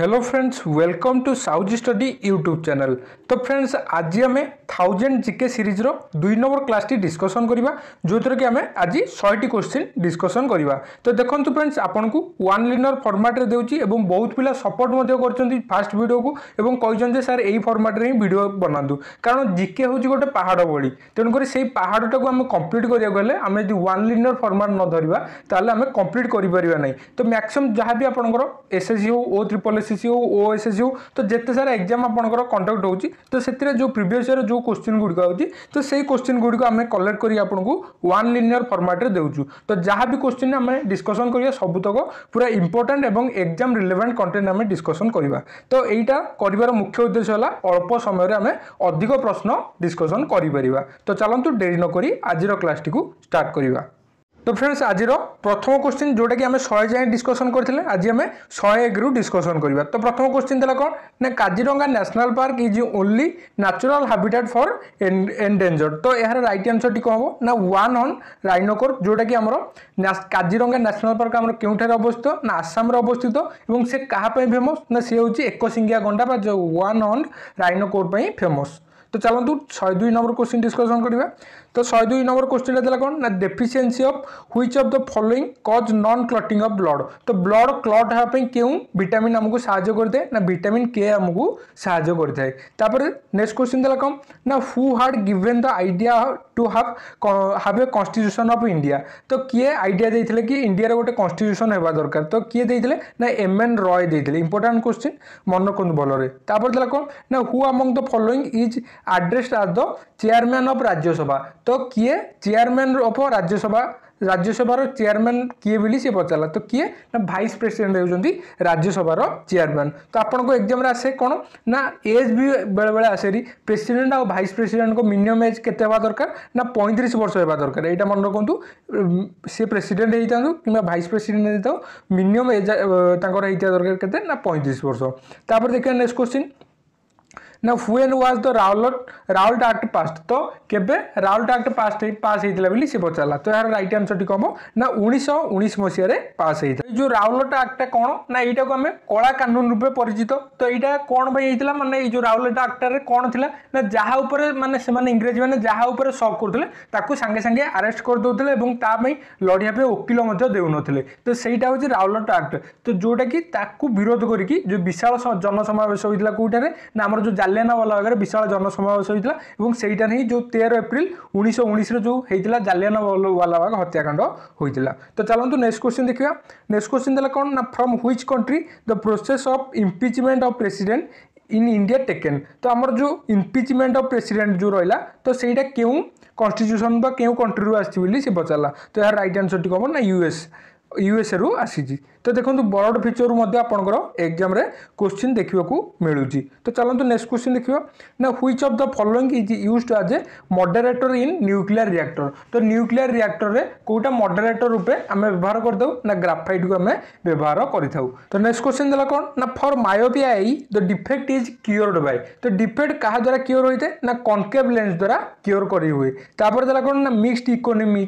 hello friends welcome to south study YouTube channel তো friends আজ আমি থাউজেন্ড জিকে সিরিজর দুই নম্বর ক্লাসটি ডিসকসন করা যেথর কি আমি আজ শহেটি কোশ্চিন ডিসকসন করা তো দেখুন ফ্রেন্ডস আপনার ওয়ান লিনর ফর্মাটে দেছি এবং বহু পিলা সপোর্ট করছেন ফার্স্ট ভিডিওকে এবং কেছেন যে স্যার এই ফর্মাটে হি ভিডিও বনাতু কারণ জিকে হচ্ছে গোটে পাহাড় ভি তেমনি সেই পাহাড়টা আমি কমপ্লিট করা গেলে আমি যদি ওয়ান লিনর ফর্মাট নধরবা তাহলে আমি কমপ্লিট করে পারা না তো ম্যাক্সিমম যা বি আপনার এসএসসি হো ও ট্রিপল এস ଏସ୍ଏସ୍ସି ହେଉ ଓ ଏସ୍ଏସ୍ସି ହେଉ ତ ଯେତେ ସାରା ଏକ୍ଜାମ୍ ଆପଣଙ୍କର କଣ୍ଡକ୍ଟ ହେଉଛି ତ ସେଥିରେ ଯେଉଁ ପ୍ରିଭିୟସ୍ ଇୟର୍ ଯେଉଁ କୋଶ୍ଚିନ୍ ଗୁଡ଼ିକ ହେଉଛି ତ ସେଇ କୋଶ୍ଚିନ୍ ଗୁଡ଼ିକ ଆମେ କଲେକ୍ଟ କରି ଆପଣଙ୍କୁ ୱାନ୍ ଲିନିୟର୍ ଫର୍ମାଟ୍ରେ ଦେଉଛୁ ତ ଯାହା ବି କୋଶ୍ଚିନ୍ ଆମେ ଡିସ୍କସନ୍ କରିବା ସବୁତକ ପୁରା ଇମ୍ପୋର୍ଟାଣ୍ଟ ଏବଂ ଏକ୍ଜାମ୍ ରିଲେଭେଣ୍ଟ କଣ୍ଟେଣ୍ଟ ଆମେ ଡିସ୍କସନ୍ କରିବା ତ ଏଇଟା କରିବାର ମୁଖ୍ୟ ଉଦ୍ଦେଶ୍ୟ ହେଲା ଅଳ୍ପ ସମୟରେ ଆମେ ଅଧିକ ପ୍ରଶ୍ନ ଡିସ୍କସନ୍ କରିପାରିବା ତ ଚାଲନ୍ତୁ ଡେରି ନକରି ଆଜିର କ୍ଲାସ୍ଟିକୁ ଷ୍ଟାର୍ଟ କରିବା তো ଫ୍ରେଣ୍ଡସ୍ ଆଜିର ପ୍ରଥମ କ୍ୱେଶ୍ଚିନ୍ ଯେଉଁଟାକି ଆମେ ଶହେ ଯାଏଁ ଡିସ୍କସନ୍ କରିଥିଲେ ଆଜି ଆମେ ଶହେ ଏକରୁ ଡିସ୍କସନ୍ କରିବା ତ ପ୍ରଥମ କ୍ୱେଶ୍ଚିନ୍ ଥିଲା କ'ଣ ନା Kaziranga national park is only natural habitat for endangered ତ ଏହାର ରାଇଟ୍ ଆନ୍ସର୍ଟି କ'ଣ ହେବ ନା ୱାନ୍ ଅନ୍ ରାଇନୋକୋର ଯେଉଁଟାକି ଆମର କାଜିରଙ୍ଗା ନ୍ୟାସନାଲ୍ ପାର୍କ ଆମର କେଉଁଠାରେ ଅବସ୍ଥିତ ନା ଆସାମରେ ଅବସ୍ଥିତ ଏବଂ ସେ କାହା ପାଇଁ ଫେମସ୍ ନା ସେ ହେଉଛି ଏକଶିଙ୍ଗିଆ ଗଣ୍ଡା ବା ଯେଉଁ ୱାନ୍ ଅନ୍ ରାଇନୋକୋର ପାଇଁ ଫେମସ୍ তো চলতু শহে দুই নম্বর কোশ্চিন ডিসকসন করা তো ছয় দুই নম্বর কোশ্চেনটা দিলে কোন না deficiency of which of the following cause non clotting of blood ତ ବ୍ଲଡ଼ କ୍ଲଟ୍ ହେବା ପାଇଁ କେଉଁ ଭିଟାମିନ୍ ଆମକୁ ସାହାଯ୍ୟ କରିଥାଏ ନା ଭିଟାମିନ୍ କେ ଆମକୁ ସାହାଯ୍ୟ କରିଥାଏ ତାପରେ ନେକ୍ସଟ କ୍ୱେଶ୍ଚିନ୍ ଦେଲା କ'ଣ ନା who had given the idea to have have a constitution of India ତ କିଏ ଆଇଡ଼ିଆ ଦେଇଥିଲେ କି ଇଣ୍ଡିଆର ଗୋଟେ କନଷ୍ଟିଚ୍ୟୁସନ୍ ହେବା ଦରକାର ତ କିଏ ଦେଇଥିଲେ ନା ଏମ୍ ଏନ୍ ରୟ ଦେଇଥିଲେ ଇମ୍ପୋର୍ଟାଣ୍ଟ କ୍ୱେଶ୍ଚିନ୍ ମନେ ରଖନ୍ତୁ ଭଲରେ ତାପରେ ଦେଲା କ'ଣ ନା who among the following is addressed as the chairman of Rajya Sabha ତ ତ କିଏ ଚେୟାରମ୍ୟାନ୍ ଅଫ୍ ରାଜ୍ୟସଭା ରାଜ୍ୟସଭାର ଚେୟାରମ୍ୟାନ୍ କିଏ ବୋଲି ସେ ପଚାରିଲା ତ କିଏ ନା ଭାଇସ୍ ପ୍ରେସିଡେଣ୍ଟ ହେଉଛନ୍ତି ରାଜ୍ୟସଭାର ଚେୟାରମ୍ୟାନ୍ ତ ଆପଣଙ୍କ ଏକ୍ଜାମ୍ରେ ଆସେ କ'ଣ ନା ଏଜ୍ ବି ବେଳେବେଳେ ଆସେରି ପ୍ରେସିଡେଣ୍ଟ ଆଉ ଭାଇସ୍ ପ୍ରେସିଡେଣ୍ଟଙ୍କ ମିନିମମ୍ ଏଜ୍ କେତେ ହେବା ଦରକାର ନା ପଇଁତିରିଶ ବର୍ଷ ହେବା ଦରକାର ଏଇଟା ମନେ ରଖନ୍ତୁ ସେ ପ୍ରେସିଡେଣ୍ଟ ହେଇଥାନ୍ତୁ କିମ୍ବା ଭାଇସ୍ ପ୍ରେସିଡେଣ୍ଟ ହେଇଥାଉ ମିନିମମ୍ ଏଜ୍ ତାଙ୍କର ହେଇଥିବା ଦରକାର କେତେ ନା ପଇଁତିରିଶ ବର୍ଷ ତାପରେ ଦେଖିବା ନେକ୍ସଟ କ୍ୱେଶ୍ଚିନ୍ না when was the Rowlatt Rowlatt act pass ତ କେବେ ରାଉଲଟ ଆକ୍ଟ ପାସ୍ ପାସ୍ ହେଇଥିଲା ବୋଲି ସେ ପଚାରିଲା ତ ଏହାର ରାଇଟ୍ ଆନ୍ସରଟି କ'ଣ ହେବ ନା ଉଣେଇଶହ ଉଣେଇଶ ମସିହାରେ ପାସ୍ ହେଇଥିଲା ଏଇ ଯେଉଁ ରାଉଲଟ ଆକ୍ଟଟା କ'ଣ ନା ଏଇଟାକୁ ଆମେ କଳା କାନୁନ ରୂପେ ପରିଚିତ ତ ଏଇଟା କ'ଣ ପାଇଁ ହେଇଥିଲା ମାନେ ଏଇ ଯେଉଁ ରାଉଲଟ ଆକ୍ଟରେ କ'ଣ ଥିଲା ନା ଯାହା ଉପରେ ମାନେ ସେମାନେ ଇଂରେଜୀମାନେ ଯାହା ଉପରେ ସକ୍ କରୁଥିଲେ ତାକୁ ସାଙ୍ଗେ ସାଙ୍ଗେ ଆରେଷ୍ଟ କରିଦେଉଥିଲେ ଏବଂ ତା ପାଇଁ ଲଢ଼ିବା ପାଇଁ ଓକିଲ ମଧ୍ୟ ଦେଉନଥିଲେ ତ ସେଇଟା ହେଉଛି ରାଉଲଟ ଆକ୍ଟ ତ ଯେଉଁଟାକି ତାକୁ ବିରୋଧ କରିକି ଯେଉଁ ବିଶାଳ ଜନସମାବେଶ ହୋଇଥିଲା କେଉଁଠାରେ ନା ଆମର ଯେଉଁ ଜାଲିଆନାୱାଲା ବାଗରେ ବିଶାଳ ଜନସମାବେଶ ହୋଇଥିଲା ଏବଂ ସେଇଟା ହିଁ ଯେଉଁ ତେର ଏପ୍ରିଲ ଉଣେଇଶହ ଉଣେଇଶରେ ଯେଉଁ ହେଇଥିଲା ଜାଲିଆନାୱାଲା ବାଗ ହତ୍ୟାକାଣ୍ଡ ହୋଇଥିଲା ତ ଚାଲନ୍ତୁ ନେକ୍ସଟ କୋଶ୍ଚିନ୍ ଦେଖିବା ନେକ୍ସଟ କୋଶ୍ଚିନ୍ ଦେଲା କ'ଣ ନା from which country the process of impeachment of president in India taken ତ ଆମର ଯେଉଁ ଇମ୍ପିଚମେଣ୍ଟ ଅଫ୍ ପ୍ରେସିଡେଣ୍ଟ ଯେଉଁ ରହିଲା ତ ସେଇଟା କେଉଁ କନଷ୍ଟିଚ୍ୟୁସନ୍ ବା କେଉଁ କଣ୍ଟ୍ରିରୁ ଆସିଛି ବୋଲି ସେ ପଚାରିଲା ତ ଏହାର ରାଇଟ୍ ଆନ୍ସର୍ଟି କ'ଣ ନା ୟୁଏସ୍ ୟୁଏସ୍ଏରୁ ଆସିଛି তো দেখুন বড় ফিচর মধ্যে আপনার এক্সামে কোশ্চিন দেখা মিলুচি তো চলতু নেক্সট কোশ্চিন দেখা না which of the following is used as a moderator in nuclear reactor তো নিউক্লিয়ার রিয়াক্টরে কোটা মডারেটর রূপে আমি ব্যবহার করে দেউ না গ্রাফাইটকু আমি ব্যবহার করে থাকু তো নেক্সট কোশ্চিন দেলা কোণ না ফর মায়োপিয়া এই the defect is cured by তো ডিফেক্ট কাহা দ্বারা কিওর হয়ে না কনকেভ লেন্স দ্বারা কিওর করি হুয়ে তাপরে দেলা কোণ না মিক্সড ইকোনমি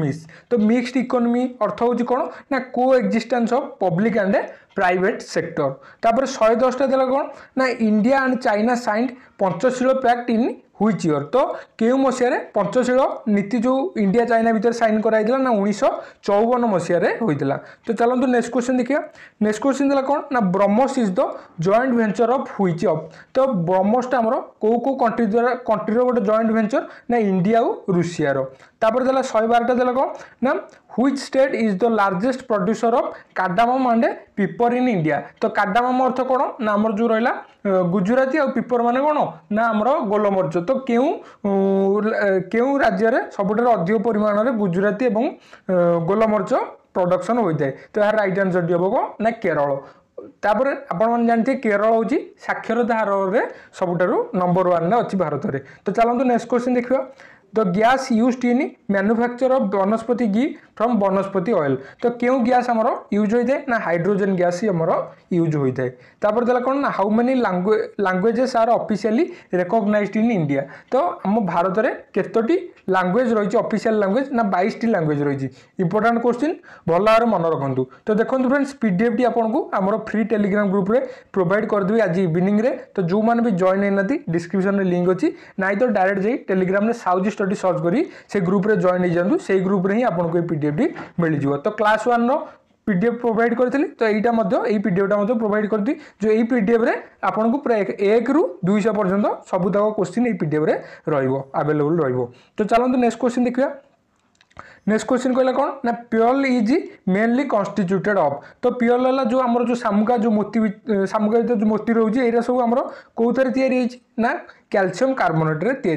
মিস তো মিক্সড ইকোনমি অর্থ হচ্ছে কোণ না coexistence of public and private sector তারপরে শহে দশটা দেওয়া কোণ না India and China signed Panchsheel pact in which year তো কেউ মশিয়ারে পঞ্চশীল নীতি যে ইন্ডিয়া চাইনা ভিতরে সাইন করা হয়েছিল না উনিশশো চৌবন মশিয়ারে হয়েছিল তো চলতু নেক্সট কোশ্চেন দেখা নেক্সট কোশ্চেন দেখ কোণ না BrahMos is the joint venture of which of তো ব্রহ্মসটা আমার কেউ কেউ কন্ট্রি দ্বারা কন্ট্রির গোটে জয়েন্ট ভেঞ্চর না ইন্ডিয়া ও রুষিয়ার তাপরে দেলা শহে বারোটা দেলা কোণ না which state is the largest producer of cardamom and pepper in India তো কাডামম অর্থ কোণ না আমার যে রহলা ଗୁଜୁରାତି ଆଉ ପିପର ମାନେ କ'ଣ ନା ଆମର ଗୋଲମରିଚ ତ କେଉଁ କେଉଁ ରାଜ୍ୟରେ ସବୁଠାରୁ ଅଧିକ ପରିମାଣରେ ଗୁଜୁରାତି ଏବଂ ଗୋଲମରିଚ ପ୍ରଡକ୍ସନ୍ ହୋଇଥାଏ ତ ଏହାର ରାଇଟ୍ ଆନ୍ସରଟି ହେବ କ'ଣ ନା କେରଳ ତାପରେ ଆପଣମାନେ ଜାଣିଥିବେ କେରଳ ହେଉଛି ସାକ୍ଷରତା ହାରରେ ସବୁଠାରୁ ନମ୍ବର ୱାନ୍ରେ ଅଛି ଭାରତରେ ତ ଚାଲନ୍ତୁ ନେକ୍ସଟ କ୍ୱେଶ୍ଚିନ୍ ଦେଖିବା the gas used in manufacture of vanaspati ghee from বনস্পতি oil তো কেউ গ্যাস আমার ইউজ হয়ে না হাইড্রোজেন গ্যাস হি আমার ইউজ হয়ে তারপরে দেলা কোণ না how many languages are officially recognised in India তো আম ভারতের কতটি ল্যাঙ্গুয়েজ রয়েছে অফিসিয়াল ল্যাঙ্গুয়েজ না বাইশটি ল্যাঙ্গুয়েজ রয়েছে ইম্পর্টাট কোশ্চিন ভাল ভাবে মনে রাখতু তো দেখুন ফ্রেন্ডস পিডিএফটি আপনার আমার ফ্রি টেলিগ্রাম গ্রুপে প্রোভাইড করেদেবি আজ ইভিনিংরে তো যে জয়েন হয়ে না ডিসক্রিপশন লিঙ্ক অছি নাই তো ডাইরেক্ট যাই টেলিগ্রামে সাউজি স্টডি ଜିନିଷଟି ସର୍ଚ୍ଚ କରି ସେ ଗ୍ରୁପ୍ରେ ଜଏନ୍ ହେଇଯାଆନ୍ତୁ ସେଇ ଗ୍ରୁପ୍ରେ ହିଁ ଆପଣଙ୍କୁ ଏଇ ପିଡ଼ିଏଫ୍ଟି ମିଳିଯିବ ତ କ୍ଲାସ୍ ୱାନ୍ର পিডিএফ প্রোভাইড করে তো এইটা এই পিডিএফটা প্রোভাইড করে যে এই পিডিএফ্রে আপনার প্রায় এক রু দুইশ পর্যন্ত সবুতাক কোশ্চিন এই পিডিএফ্রে রহব আভেলেবল রহব তো চলতু নেক্সট কোশ্চিন দেখা नेक्स्ट क्वेश्चन कहला कौन ना pure is mainly constituted of तो प्योर है जो आम जो सामुका जो मोती सामुका जो मोती रोचे यहाँ सब आम कौन थे ना क्यालसीयम कार्बोनेट्रे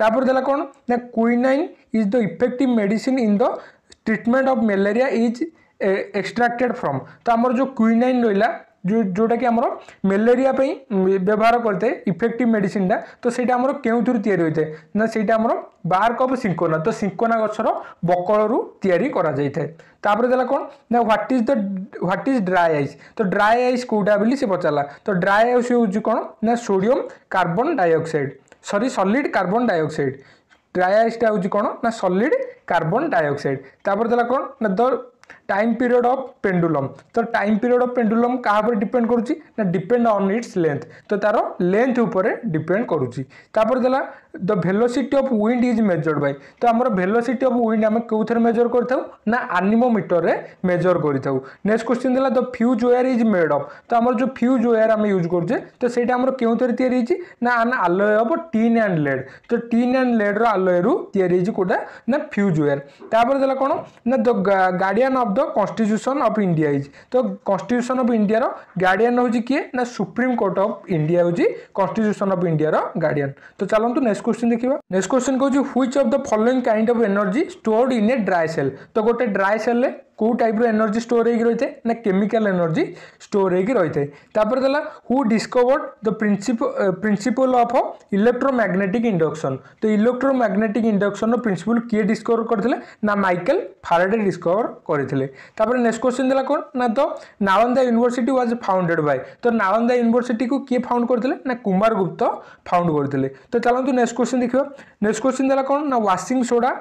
यापर देला कौन ना quinine is the effective medicine in the treatment of malaria is extracted from तो आमर जो क्विनाइन रहा ଯେଉଁଟାକି ଆମର ମ୍ୟାଲେରିଆ ପାଇଁ ବ୍ୟବହାର କରିଥାଏ ଇଫେକ୍ଟିଭ୍ ମେଡ଼ିସିନଟା ତ ସେଇଟା ଆମର କେଉଁଥିରୁ ତିଆରି ହୋଇଥାଏ ନା ସେଇଟା ଆମର ବାର୍କ ଅଫ୍ ସିଙ୍କୋନା ତ ସିଙ୍କୋନା ଗଛର ବକଳରୁ ତିଆରି କରାଯାଇଥାଏ ତାପରେ ଦେଲା କ'ଣ ନା what is the what is dry ice ତ ଡ୍ରାଏ ଆଇସ୍ କେଉଁଟା ବୋଲି ସେ ପଚାରିଲା ତ ଡ୍ରାଏ ଆଇସ୍ ହେଉଛି କ'ଣ ନା sodium carbon dioxide sorry solid carbon dioxide dry ଆଇସ୍ଟା ହେଉଛି କ'ଣ ନା ସଲିଡ଼ କାର୍ବନ୍ ଡାଇଅକ୍ସାଇଡ଼ ତାପରେ ଦେଲା କ'ଣ ନା the time period of pendulum ତ ଟାଇମ୍ ପିରିୟଡ୍ ଅଫ୍ ପେଣ୍ଡୁଲମ୍ କାହା ଉପରେ ଡିପେଣ୍ଡ କରୁଛି ନା ଡିପେଣ୍ଡ ଅନ୍ ଇଟ୍ସ ଲେନ୍ଥ ତ ତାର ଲେନ୍ଥ ଉପରେ ଡିପେଣ୍ଡ କରୁଛି ତାପରେ ଦେଲା the velocity of wind is measured by ତ ଆମର ଭେଲୋସିଟି ଅଫ୍ ୱିଣ୍ଡ ଆମେ କେଉଁଥିରେ ମେଜର୍ କରିଥାଉ ନା ଆନିମୋମିଟରରେ ମେଜର୍ କରିଥାଉ ନେକ୍ସଟ କ୍ୱେଶ୍ଚିନ୍ ଦେଲା the fuse wire is made of ତ ଆମର ଯେଉଁ ଫ୍ୟୁଜ୍ ୱେୟାର ଆମେ ୟୁଜ୍ କରୁଛେ ତ ସେଇଟା ଆମର କେଉଁଥିରେ ତିଆରି ହେଇଛି ନା an alloy of tin and lead ତ ଟିନ୍ ଆଣ୍ଡ ଲେଡ୍ର ଆଲୋୟରୁ ତିଆରି ହେଇଛି କେଉଁଟା ନା ଫ୍ୟୁଜ୍ ୱେୟାର ତାପରେ ଦେଲା କ'ଣ ନା the guardian of the the constitution of India ହେଇଛି ତ କନଷ୍ଟିଟ୍ୟୁସନ୍ ଅଫ୍ ଇଣ୍ଡିଆର ଗାର୍ଡ଼ିଆନ୍ ହେଉଛି କିଏ ନା ସୁପ୍ରିମକୋର୍ଟ ଅଫ୍ ଇଣ୍ଡିଆ ହେଉଛି କନଷ୍ଟିଟ୍ୟୁସନ୍ ଅଫ୍ ଇଣ୍ଡିଆର ଗାର୍ଡ଼ିଆନ୍ ତ ଚାଲନ୍ତୁ ନେକ୍ସଟ କ୍ୱେଶ୍ଚିନ୍ ଦେଖିବା ନେକ୍ସଟ କ୍ୱେଶ୍ଚିନ୍ କହୁଛି which of the following kind of energy stored in a dry cell ତ ଗୋଟେ ଡ୍ରାଏ ସେଲ୍ରେ କେଉଁ ଟାଇପ୍ର ଏନର୍ଜି ଷ୍ଟୋର୍ ହେଇକି ରହିଥାଏ ନା କେମିକାଲ ଏନର୍ଜି ଷ୍ଟୋର୍ ହେଇକି ରହିଥାଏ ତାପରେ ଦେଲା who discovered the principle of electromagnetic induction ତ ଇଲେକ୍ଟ୍ରୋମ୍ୟାଗ୍ନେଟିକ୍ ଇଣ୍ଡକ୍ସନ୍ର ପ୍ରିନ୍ସିପଲ୍ କିଏ ଡିସ୍କଭର୍ କରିଥିଲେ ନା ମାଇକେଲ ଫାରାଡେ ଡିସ୍କଭର୍ କରିଥିଲେ ତାପରେ ନେକ୍ସଟ କ୍ୱେଶ୍ଚିନ୍ ଦେଲା କ'ଣ ନା ତ Nalanda university was founded by ତ ନାଳନ୍ଦା ୟୁନିଭର୍ସିଟିକୁ କିଏ ଫାଉଣ୍ଡ କରିଥିଲେ ନା କୁମାର ଗୁପ୍ତ ଫାଉଣ୍ଡ କରିଥିଲେ ତ ଚାଲନ୍ତୁ ନେକ୍ସଟ କ୍ୱେଶ୍ଚିନ୍ ଦେଖିବା ନେକ୍ସଟ କ୍ୱେଶ୍ଚିନ୍ ଦେଲା କ'ଣ ନା washing soda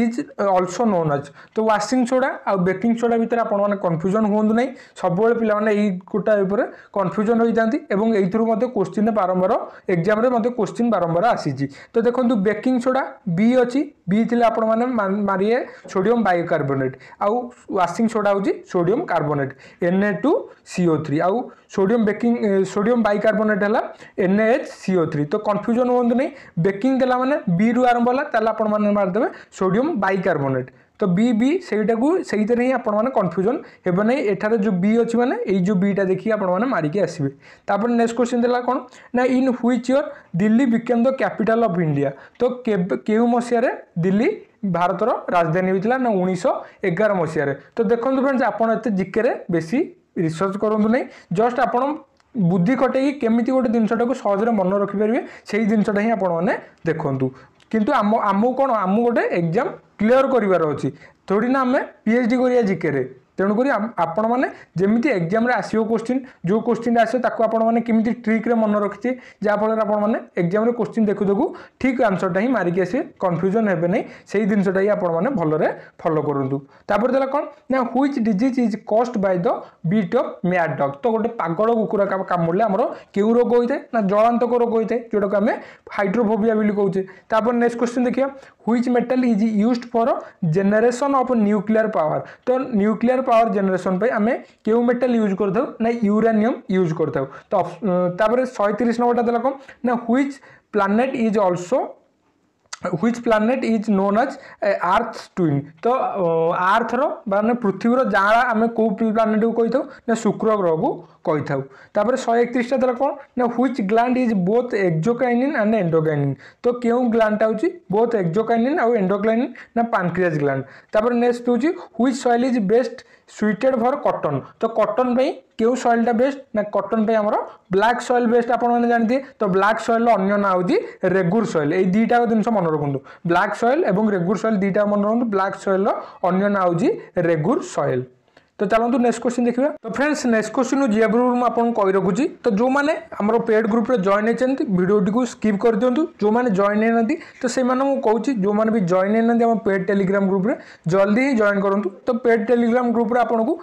is also known as তো ୱାସିଂ ସୋଡ଼ା ଆଉ ବେକିଂ ସୋଡ଼ା ଭିତରେ ଆପଣମାନେ କନଫ୍ୟୁଜନ୍ ହୁଅନ୍ତୁ ନାହିଁ ସବୁବେଳେ ପିଲାମାନେ ଏଇ ଗୋଟା ଉପରେ କନଫ୍ୟୁଜନ୍ ହୋଇଥାନ୍ତି ଏବଂ ଏଇଥିରୁ ମଧ୍ୟ କୋଶ୍ଚିନ୍ ବାରମ୍ବାର ଏକ୍ଜାମ୍ରେ ମଧ୍ୟ କୋଶ୍ଚିନ୍ ବାରମ୍ବାର ଆସିଛି ତ ଦେଖନ୍ତୁ ବେକିଂ ସୋଡ଼ା ବି ଅଛି ବି ଥିଲେ ଆପଣମାନେ ମାରିବେ ସୋଡ଼ିୟମ୍ ବାୟୋକାର୍ବୋନେଟ୍ ଆଉ ୱାସିଂ ସୋଡ଼ା ହେଉଛି sodium carbonate N A two CO three ଆଉ ସୋଡ଼ିୟମ୍ ବେକିଂ ସୋଡ଼ିୟମ୍ ବାଇକାର୍ବୋନେଟ୍ ହେଲା ଏନ୍ ଏଚ୍ ସିଓ ଥ୍ରୀ ତ କନଫ୍ୟୁଜନ୍ ହୁଅନ୍ତୁନି ବେକିଂ ଦେଲା ମାନେ ବିରୁ ଆରମ୍ଭ ହେଲା ତାହେଲେ ଆପଣମାନେ ମାରିଦେବେ ସୋଡ଼ିୟମ୍ ବାଇକାର୍ବୋନେଟ୍ ତ ବି ବି ସେଇଟାକୁ ସେଇଥିରେ ହିଁ ଆପଣମାନେ କନଫ୍ୟୁଜନ୍ ହେବ ନାହିଁ ଏଠାରେ ଯେଉଁ ବି ଅଛି ମାନେ ଏଇ ଯେଉଁ ବିଟା ଦେଖିକି ଆପଣମାନେ ମାରିକି ଆସିବେ ତାପରେ ନେକ୍ସଟ କ୍ୱେଶ୍ଚିନ୍ ଦେଲା କ'ଣ ନା in which year Delhi became the capital of India ତ କେବେ କେଉଁ ମସିହାରେ ଦିଲ୍ଲୀ ଭାରତର ରାଜଧାନୀ ହୋଇଥିଲା ନା ଉଣେଇଶହ ଏଗାର ମସିହାରେ ତ ଦେଖନ୍ତୁ ଫ୍ରେଣ୍ଡସ୍ ଆପଣ ଏତେ ଜିକେରେ ବେଶୀ ରିସର୍ଚ୍ଚ କରନ୍ତୁ ନାହିଁ ଜଷ୍ଟ ଆପଣ ବୁଦ୍ଧି ଖଟେଇକି କେମିତି ଗୋଟେ ଜିନିଷଟାକୁ ସହଜରେ ମନେ ରଖିପାରିବେ ସେଇ ଜିନିଷଟା ହିଁ ଆପଣମାନେ ଦେଖନ୍ତୁ କିନ୍ତୁ ଆମ ଆମକୁ କ'ଣ ଆମକୁ ଗୋଟେ ଏକ୍ଜାମ୍ କ୍ଲିଅର୍ କରିବାର ଅଛି ଥୋଡ଼ି ନା ଆମେ ପିଏଚ୍ ଡି କରିବା ଜିକେରେ তেমনি আপন মানে যেমি এক্সামে আসবে কোশ্চিন যে কোশ্চিন আসবে তাকে আপন মানে কমিটি ট্রিক্রে মনে রাখছে যাফলের আপন মানে এক্সামে কোশ্চিন দেখু দেখু ঠিক আনসরটা হি মারিকি আসবে কনফ্যুজন হবে না সেই জিনিসটা হি আপন মানে ভালরে ফলো করতু তাপরে দেলা কম না which disease is caused by the bite of mad dog তো গোটে পাগল কুকুর কামুড়লে আমার কেউ রোগ হয়ে না জলান্তক রোগ হয়ে যেটাকে আমি হাইড্রোফোবিয়া বলে কৌছে তারপর নেক্সট কোশ্চিন দেখিয়া which metal is used for generation of nuclear power তো নিউক্লিয়ার পাওয়ার জেনারেসন পাই আমি কেউ মেটাল ইউজ করথাও না ইউরানিয়ম ইউজ করথাও তো তাপরে শহে তিরিশ নম্বরটা দেলা কম না which planet is also which planet is known as Earth twin তো আর্থর মানে পৃথিবীর যাঁরা আমি কেউ প্ল্যানেটକୁ କହିଥାଉ ନା ଶୁକ୍ର ଗ୍ରହକୁ କହିଥାଉ ତାପରେ ଶହେ ଏକତିରିଶଟା ତାର କ'ଣ ନା which gland is both exocrine and endocrine ତ କେଉଁ ଗ୍ଲାଣ୍ଡଟା ହେଉଛି ବୋଥ୍ ଏକ୍ଜୋକାଇନିନ୍ ଆଉ ଏଣ୍ଡୋକ୍ଲାଇନିନ୍ ନା ପାନକ୍ରିଆଜ୍ ଗ୍ଲାଣ୍ଡ ତାପରେ ନେକ୍ସଟ ହେଉଛି which soil is best suited for cotton ତ କଟନ୍ ପାଇଁ କେଉଁ ସଏଲ୍ଟା ବେଷ୍ଟ ନା କଟନ୍ ପାଇଁ ଆମର ବ୍ଲାକ୍ ସଏଲ୍ ବେଷ୍ଟ ଆପଣମାନେ ଜାଣିଥିବେ ତ ବ୍ଲାକ୍ ସଏଲ୍ର ଅନ୍ୟ ନାଁ ହେଉଛି ରେଗୁର ସଏଲ୍ ଏଇ ଦୁଇଟାକ ଜିନିଷ ମନେ ରଖନ୍ତୁ ବ୍ଲାକ୍ ସଏଲ୍ ଏବଂ ରେଗୁର ସଏଲ୍ ଦୁଇଟା ମନେ ରଖନ୍ତୁ ବ୍ଲାକ୍ ସଏଲ୍ର ଅନ୍ୟ ନାଁ ହେଉଛି ରେଗୁର ସଏଲ୍ ତ ଚାଲନ୍ତୁ ନେକ୍ସଟ କ୍ୱେଶ୍ଚିନ୍ ଦେଖିବା ତ ଫ୍ରେଣ୍ଡସ୍ ନେକ୍ସଟ କ୍ୱେଶ୍ଚିନ୍ରୁ ଯିବା ପୂର୍ବରୁ ମୁଁ ଆପଣଙ୍କୁ କହି ରଖୁଛି ତ ଯେଉଁମାନେ ଆମର ପେଡ୍ ଗ୍ରୁପ୍ରେ ଜଏନ୍ ହେଇଛନ୍ତି ଭିଡ଼ିଓଟିକୁ ସ୍କିପ୍ କରିଦିଅନ୍ତୁ ଯେଉଁମାନେ ଜଏନ୍ ହେଇନାହାନ୍ତି ତ ସେଇମାନଙ୍କୁ କହୁଛି ଯେଉଁମାନେ ବି ଜଏନ୍ ହେଇନାହାନ୍ତି ଆମ ପେଡ୍ ଟେଲିଗ୍ରାମ ଗ୍ରୁପ୍ରେ ଜଲ୍ଦି ହିଁ ଜଏନ୍ କରନ୍ତୁ ତ ପେଡ୍ ଟେଲିଗ୍ରାମ ଗ୍ରୁପ୍ରେ ଆପଣଙ୍କୁ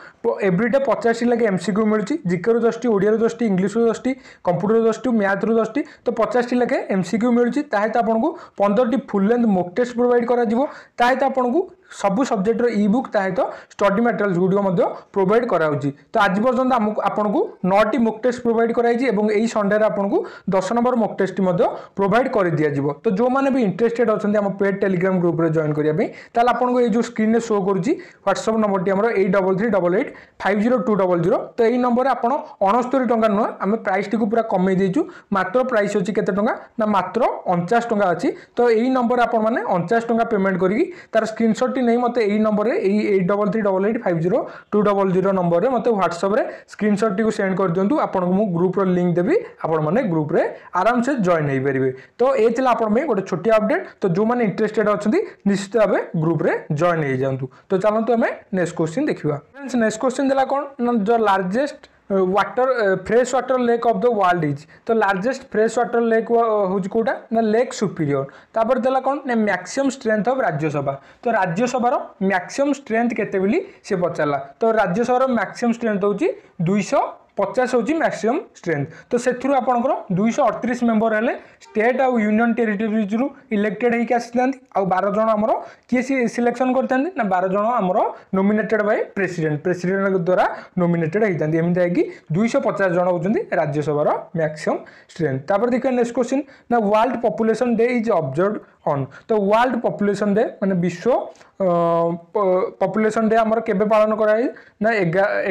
ଏଭ୍ରିଡେ ପଚାଶଟି ଲେଖେ ଏମ୍ସିକ୍ୟୁ ମିଳୁଛି ଜିକେରୁ ଦଶଟି ଓଡ଼ିଆରୁ ଦଶଟି ଇଂଲିଶରୁ ଦଶଟି କମ୍ପ୍ୟୁଟର ଦଶଟି ମ୍ୟାଥରୁ ଦଶଟି ତ ପଚାଶଟି ଲେଖେ ଏମ୍ସିକ୍ୟୁ ମିଳୁଛି ତା ସହିତ ଆପଣଙ୍କୁ ପନ୍ଦରଟି full length mock test provide କରାଯିବ ତା ସହିତ ଆପଣଙ୍କୁ ସବୁ ସବଜେକ୍ଟର ଇ ବୁକ୍ ସହିତ ଷ୍ଟଡି ମ୍ୟାଟେରିଆଲ୍ସ ଗୁଡ଼ିକ ମଧ୍ୟ ପ୍ରୋଭାଇଡ଼ କରାହେଉଛି ତ ଆଜି ପର୍ଯ୍ୟନ୍ତ ଆମକୁ ଆପଣଙ୍କୁ ନଅଟି ମୋକ୍ ଟେଷ୍ଟ ପ୍ରୋଭାଇଡ଼ କରାଯାଇଛି ଏବଂ ଏହି ସଣ୍ଡେରେ ଆପଣଙ୍କୁ ଦଶ ନମ୍ବର ମୋକ୍ ଟେଷ୍ଟ ମଧ୍ୟ ପ୍ରୋଭାଇଡ଼ କରିଦିଆଯିବ ତ ଯେଉଁମାନେ ବି ଇଣ୍ଟରେଷ୍ଟେଡ୍ ଅଛନ୍ତି ଆମ ପେଡ୍ ଟେଲିଗ୍ରାମ ଗ୍ରୁପରେ ଜଏନ୍ କରିବା ପାଇଁ ତାହେଲେ ଆପଣଙ୍କୁ ଏଇ ଯେଉଁ ସ୍କ୍ରିନ୍ରେ ଶୋ କରୁଛି ହ୍ୱାଟ୍ସଆପ୍ ନମ୍ବରଟି ଆମର eight double three double eight five zero two double zero ତ ଏଇ ନମ୍ବରରେ ଆପଣ ଅଣସ୍ତରୀ ଟଙ୍କା ନୁହେଁ ଆମେ ପ୍ରାଇସ୍ଟିକୁ ପୁରା କମେଇ ଦେଇଛୁ ମାତ୍ର ପ୍ରାଇସ୍ ଅଛି କେତେ ଟଙ୍କା ନା ମାତ୍ର ଅଣଚାଶ ଟଙ୍କା ଅଛି ତ ଏଇ ନମ୍ବରରେ ଆପଣମାନେ ଅଣଚାଶ ଟଙ୍କା ପେମେଣ୍ଟ କରିକି ତାର ସ୍କ୍ରିନ୍ସଟ୍ଟି নম্বরটি নেই মতো এই নম্বরে এই eight double three double eight five zero two double zero নম্বরে মতো হোয়াটসঅ্যাপে স্ক্রিনশটটি সেন্ড କରିଦିଅନ୍ତୁ ଆପଣଙ୍କୁ ମୁଁ ଗ୍ରୁପ୍ର ଲିଙ୍କ୍ ଦେବି ଆପଣମାନେ ଗ୍ରୁପ୍ରେ ଆରାମସେ ଜଏନ୍ ହୋଇପାରିବେ ତ ଏ ଥିଲା ଆପଣଙ୍କ ପାଇଁ ଗୋଟେ ଛୋଟିଆ ଅପଡେଟ୍ ତ ଯେଉଁମାନେ ଇଣ୍ଟରେଷ୍ଟେଡ୍ ଅଛନ୍ତି ନିଶ୍ଚିତ ଭାବେ ଗ୍ରୁପ୍ରେ ଜଏନ୍ ହୋଇଯାଆନ୍ତୁ ତ ଚାଲନ୍ତୁ ଆମେ ନେକ୍ସଟ କୋଶ୍ଚିନ୍ ଦେଖିବା ନେକ୍ସଟ କୋଶ୍ଚିନ୍ ଦେଲା କ'ଣ ନା the largest water uh, fresh lake of the the is ତ ଲାର୍ଜେଷ୍ଟ ଫ୍ରେଶ୍ fresh ଲେକ୍ ହେଉଛି କେଉଁଟା ନା ଲେକ୍ lake ତାପରେ ଦେଲା କଣ kon maximum maximum strength Rajya Sabha ତ ରାଜ୍ୟସଭାର ମ୍ୟାକ୍ସିମମ୍ rajya କେତେ ବୋଲି ସେ ପଚାରିଲା ତ ରାଜ୍ୟସଭାର ମ୍ୟାକ୍ସିମମ୍ pachala ହେଉଛି ଦୁଇଶହ ପଚାଶ ହେଉଛି ମ୍ୟାକ୍ସିମମ୍ ଷ୍ଟ୍ରେନ୍ଥ ତ ସେଥିରୁ ଆପଣଙ୍କର ଦୁଇଶହ ଅଠତିରିଶ ମେମ୍ବର ହେଲେ ଷ୍ଟେଟ୍ ଆଉ ୟୁନିୟନ୍ ଟେରିଟୋରିଜରୁ ଇଲେକ୍ଟେଡ୍ ହେଇକି ଆସିଥାନ୍ତି ଆଉ ବାର ଜଣ ଆମର କିଏ ସିଲେକ୍ସନ୍ କରିଥାନ୍ତି ନା ବାର ଜଣ ଆମର ନୋମିନେଟେଡ୍ ବାଇ ପ୍ରେସିଡେଣ୍ଟ ପ୍ରେସିଡେଣ୍ଟ ଦ୍ୱାରା ନୋମିନେଟେଡ୍ ହେଇଥାନ୍ତି ଏମିତି ହେଇକି ଦୁଇଶହ ପଚାଶ ଜଣ ହେଉଛନ୍ତି ରାଜ୍ୟସଭାର ମ୍ୟାକ୍ସିମମ୍ ଷ୍ଟ୍ରେନ୍ଥ ତାପରେ ଦେଖିବା ନେକ୍ସଟ କ୍ୱେଶ୍ଚିନ୍ ନା world population day is observe on তো ওয়ার্ল্ড পপুলেশন ডে মানে বিশ্ব পপুলেশন ডে আমার কেবে পালন করা হয় না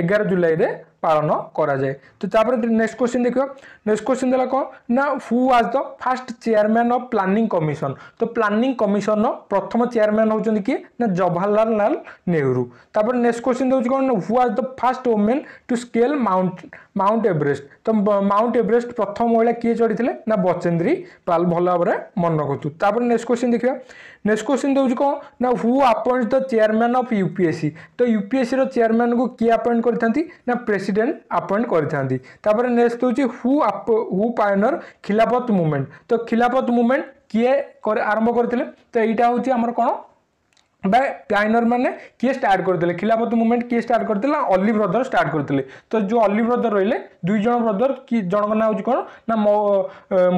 এগার জুলাইরে ପାଳନ କରାଯାଏ ତ ତାପରେ ନେକ୍ସଟ କ୍ୱେଶ୍ଚିନ୍ ଦେଖିବ ନେକ୍ସଟ କ୍ୱେଶ୍ଚିନ୍ ଦେଲା କ'ଣ ନା who was the first chairman of planning commission ତ ପ୍ଲାନିଂ କମିଶନର ପ୍ରଥମ ଚେୟାରମ୍ୟାନ୍ ହେଉଛନ୍ତି କିଏ ନା ଜବାହରଲାଲ ଲାଲ ନେହେରୁ ତାପରେ ନେକ୍ସଟ କ୍ୱେଶ୍ଚିନ୍ ଦେଉଛି କ'ଣ ନା who was the first woman to scale mount mount Everest ତ ମାଉଣ୍ଟ ଏଭରେଷ୍ଟ ପ୍ରଥମ ମହିଳା କିଏ ଚଢ଼ିଥିଲେ ନା ବଚେନ୍ଦ୍ରୀ ପାଲ ଭଲ ଭାବରେ ମନେ ରଖନ୍ତୁ ତାପରେ ନେକ୍ସଟ କ୍ୱେଶ୍ଚିନ୍ ଦେଖିବା नेक्स्ट क्वेश्चन देउछको ना who appoints the chairman of UPSC तो यूपीएससी रो चेयरमैन को किए अपॉइंट करथांती ना प्रेसिडेंट अपॉइंट करथांती नेक्स्ट होची who who pioneer Khilafat movement तो खिलाफत मुवमेंट किए आरंभ करते तो एटा हूँ हमर कोन বা ପ୍ଲାଇନର ମାନେ କିଏ ଷ୍ଟାର୍ଟ କରିଥିଲେ ଖିଲାଫତ ମୁଭମେଣ୍ଟ କିଏ ଷ୍ଟାର୍ଟ କରିଥିଲେ ନା ଅଲି ବ୍ରଦର ଷ୍ଟାର୍ଟ କରିଥିଲେ ତ ଯେଉଁ ଅଲି ବ୍ରଦର ରହିଲେ ଦୁଇ ଜଣ ବ୍ରଦର କି ଜଣଙ୍କ ନାଁ ହେଉଛି କ'ଣ ନା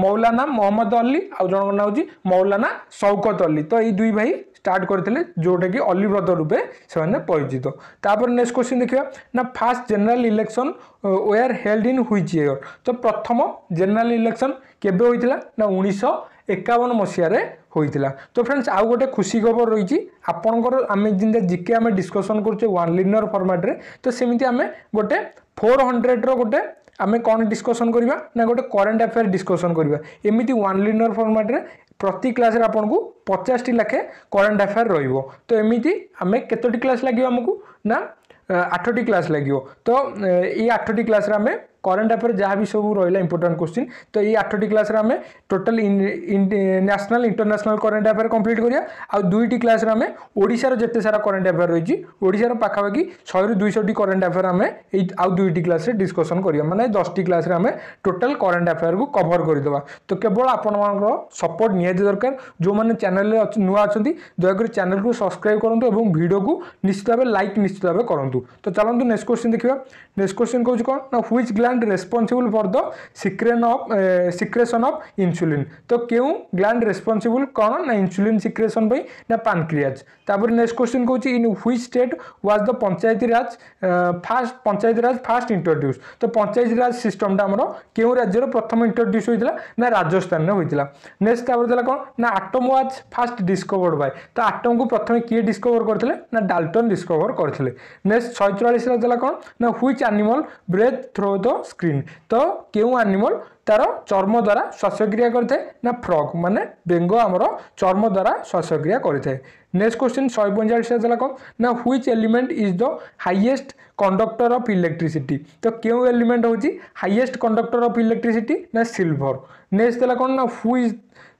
ମୌଲାନା ମହମ୍ମଦ ଅଲି ଆଉ ଜଣଙ୍କ ନାଁ ହେଉଛି ମୌଲାନା ସୌକତ ଅଲି ତ ଏଇ ଦୁଇ ଭାଇ ଷ୍ଟାର୍ଟ କରିଥିଲେ ଯେଉଁଟାକି ଅଲି ବ୍ରଦର ରୂପେ ସେମାନେ ପରିଚିତ ତାପରେ ନେକ୍ସଟ କ୍ୱେଶ୍ଚିନ୍ ଦେଖିବା ନା first general election were held in which year ତ ପ୍ରଥମ ଜେନେରାଲ ଇଲେକ୍ସନ୍ କେବେ ହୋଇଥିଲା ନା ଉଣେଇଶହ ଏକାବନ ମସିହାରେ ହୋଇଥିଲା ତ ଫ୍ରେଣ୍ଡସ୍ ଆଉ ଗୋଟେ ଖୁସି ଖବର ରହିଛି ଆପଣଙ୍କର ଆମେ ଯେମିତି ଜିକେ ଆମେ ଡିସ୍କସନ୍ କରୁଛେ ୱାନ୍ ଲିନର ଫର୍ମାଟ୍ରେ ତ ସେମିତି ଆମେ ଗୋଟେ ଫୋର୍ ହଣ୍ଡ୍ରେଡ଼ର ଗୋଟେ ଆମେ କ'ଣ ଡିସ୍କସନ୍ କରିବା ନା ଗୋଟେ କରେଣ୍ଟ ଆଫେୟାର ଡିସ୍କସନ୍ କରିବା ଏମିତି ୱାନ୍ ଲିନର ଫର୍ମାଟ୍ରେ ପ୍ରତି କ୍ଲାସ୍ରେ ଆପଣଙ୍କୁ ପଚାଶଟି ଲେଖେ କରେଣ୍ଟ ଆଫେୟାର ରହିବ ତ ଏମିତି ଆମେ କେତୋଟି କ୍ଲାସ୍ ଲାଗିବ ଆମକୁ ନା ଆଠଟି କ୍ଲାସ୍ ଲାଗିବ ତ ଏଇ ଆଠଟି କ୍ଲାସ୍ରେ ଆମେ କରେଣ୍ଟ ଆଫେୟାର ଯାହା ବି ସବୁ ରହିଲା ଇମ୍ପୋର୍ଟାଣ୍ଟ କୋଶ୍ଚିନ୍ ତ ଏଇ ଆଠଟି କ୍ଲାସ୍ରେ ଆମେ total national international current affair complete କରିବା ଆଉ ଦୁଇଟି କ୍ଲାସ୍ରେ ଆମେ ଓଡ଼ିଶାର ଯେତେ ସାରା କରେଣ୍ଟ ଆଫେୟାର ରହିଛି ଓଡ଼ିଶାର ପାଖାପାଖି ଶହେରୁ ଦୁଇଶହଟି କରେଣ୍ଟ ଆଫେୟାର ଆମେ ଏଇ ଆଉ ଦୁଇଟି କ୍ଲାସ୍ରେ ଡିସ୍କସନ୍ କରିବା ମାନେ ଦଶଟି କ୍ଲାସ୍ରେ ଆମେ ଟୋଟାଲ କରେଣ୍ଟ ଆଫେୟାରକୁ କଭର କରିଦେବା ତ କେବଳ ଆପଣମାନଙ୍କର ସପୋର୍ଟ ନିହାତି ଦରକାର ଯେଉଁମାନେ ଚ୍ୟାନେଲରେ ନୂଆ ଅଛନ୍ତି ଦୟାକରି ଚ୍ୟାନେଲକୁ ସବସ୍କ୍ରାଇବ୍ କରନ୍ତୁ ଏବଂ ଭିଡ଼ିଓକୁ ନିଶ୍ଚିତ ଭାବେ ଲାଇକ୍ ନିଶ୍ଚିତ ଭାବେ କରନ୍ତୁ ତ ଚାଲନ୍ତୁ ନେକ୍ସଟ କୋଶ୍ଚିନ୍ ଦେଖିବା ନେକ୍ସଟ କୋଶ୍ଚିନ୍ କହୁଛି କ'ଣ ନା which glass gland responsible for the secretion of, uh, secretion of insulin তো কেউ গ্ল্যান্ড রেসপন্সিবল କ'ଣ ନା ଇନ୍ସୁଲିନ୍ ସିକ୍ରେସନ୍ ପାଇଁ ନା ପାନକ୍ରିଆଜ୍ ତାପରେ ନେକ୍ସଟ କ୍ୱେଶ୍ଚିନ୍ କହୁଛି in which state was the panchayati raj first panchayati raj first introduce ତ ପଞ୍ଚାୟତି ରାଜ ସିଷ୍ଟମଟା ଆମର କେଉଁ ରାଜ୍ୟର ପ୍ରଥମ ଇଣ୍ଟ୍ରୋଡ୍ୟୁସ୍ ହୋଇଥିଲା ନା ରାଜସ୍ଥାନରେ ହୋଇଥିଲା ନେକ୍ସଟ ତାପରେ ଥିଲା କ'ଣ ନା atom was first discovered by ତ ଆଟମ୍କୁ ପ୍ରଥମେ କିଏ ଡିସ୍କଭର୍ କରିଥିଲେ ନା ଡାଲଟନ୍ ଡିସ୍କଭର୍ କରିଥିଲେ ନେକ୍ସଟ ଶହେ ଚଉରାଳିଶରେ ଥିଲା କ'ଣ ନା which animal breathe through the screen ତ କେଉଁ ଆନିମଲ୍ ତାର ଚର୍ମ ଦ୍ୱାରା ଶ୍ୱାସକ୍ରିୟା କରିଥାଏ ନା ଫ୍ରଗ୍ ମାନେ ବେଙ୍ଗ ଆମର ଚର୍ମ ଦ୍ୱାରା ଶ୍ୱାସକ୍ରିୟା କରିଥାଏ ନେକ୍ସଟ କ୍ୱେଶ୍ଚିନ୍ ଶହେ ପଇଁଚାଳିଶଟା ଦେଲା କ'ଣ ନା which element is the highest conductor of electricity ତ କେଉଁ ଏଲିମେଣ୍ଟ ହେଉଛି ହାଇଏଷ୍ଟ କଣ୍ଡକ୍ଟର ଅଫ୍ ଇଲେକ୍ଟ୍ରିସିଟି ନା ସିଲଭର ନେକ୍ସଟ ଦେଲା କ'ଣ ନା who's